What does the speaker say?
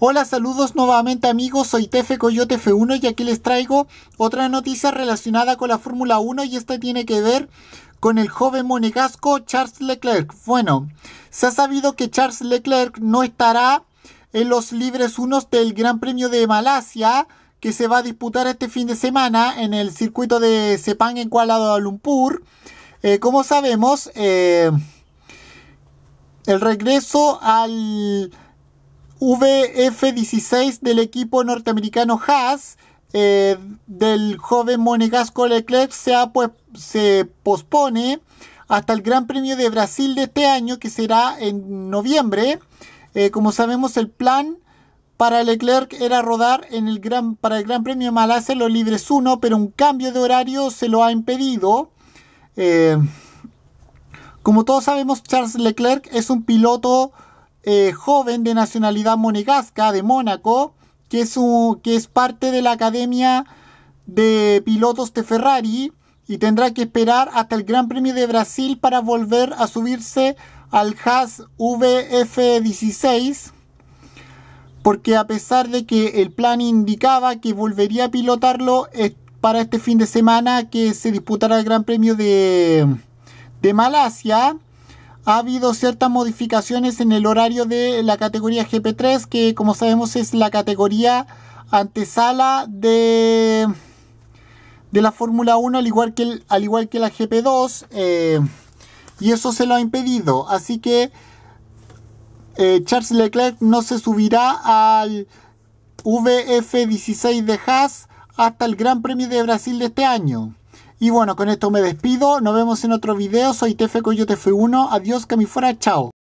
Hola, saludos nuevamente amigos, soy Tefe Coyote F1 y aquí les traigo otra noticia relacionada con la Fórmula 1 y esta tiene que ver con el joven monegasco Charles Leclerc. Bueno, se ha sabido que Charles Leclerc no estará en los libres unos del Gran Premio de Malasia que se va a disputar este fin de semana en el circuito de Sepang en Kuala Lumpur. Eh, como sabemos, eh, el regreso al VF16 del equipo norteamericano Haas eh, del joven monegasco Leclerc se, pues, se pospone hasta el Gran Premio de Brasil de este año que será en noviembre. Eh, como sabemos el plan para Leclerc era rodar en el gran, para el Gran Premio de Malasia los libres 1, pero un cambio de horario se lo ha impedido. Eh, como todos sabemos, Charles Leclerc es un piloto eh, joven de nacionalidad monegasca de Mónaco, que es, que es parte de la Academia de Pilotos de Ferrari y tendrá que esperar hasta el Gran Premio de Brasil para volver a subirse al Haas VF16 porque a pesar de que el plan indicaba que volvería a pilotarlo eh, para este fin de semana que se disputará el Gran Premio de, de Malasia, ha habido ciertas modificaciones en el horario de la categoría GP3, que como sabemos es la categoría antesala de, de la Fórmula 1, al igual que, al igual que la GP2, eh, y eso se lo ha impedido. Así que eh, Charles Leclerc no se subirá al VF16 de Haas hasta el Gran Premio de Brasil de este año. Y bueno, con esto me despido. Nos vemos en otro video. Soy Tefe Coyote F1. Adiós, que me fuera. Chao.